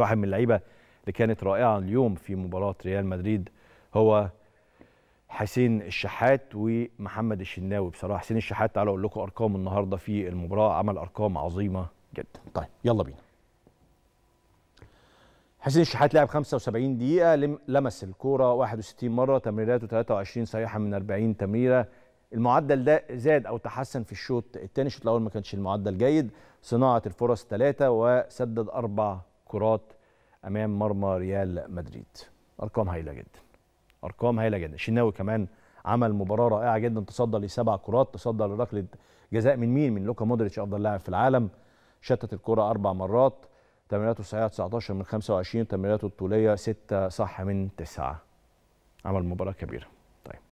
واحد من اللعيبه اللي كانت رائعه اليوم في مباراه ريال مدريد هو حسين الشحات ومحمد الشناوي بصراحه حسين الشحات تعالوا اقول لكم ارقام النهارده في المباراه عمل ارقام عظيمه جدا طيب يلا بينا حسين الشحات لعب 75 دقيقة لمس الكورة 61 مرة تمريراته 23 صحيحة من 40 تمريرة المعدل ده زاد أو تحسن في الشوط الثاني الشوط الأول ما كانش المعدل جيد صناعة الفرص ثلاثة وسدد أربع كرات امام مرمى ريال مدريد ارقام هايله جدا ارقام هايله جدا الشناوي كمان عمل مباراه رائعه جدا تصدى لسبع كرات تصدى لركله جزاء من مين من لوكا مودريتش افضل لاعب في العالم شتت الكره اربع مرات تمريراته الصحيحه 19 من 25 تمريراته الطوليه 6 صح من 9 عمل مباراه كبيره طيب.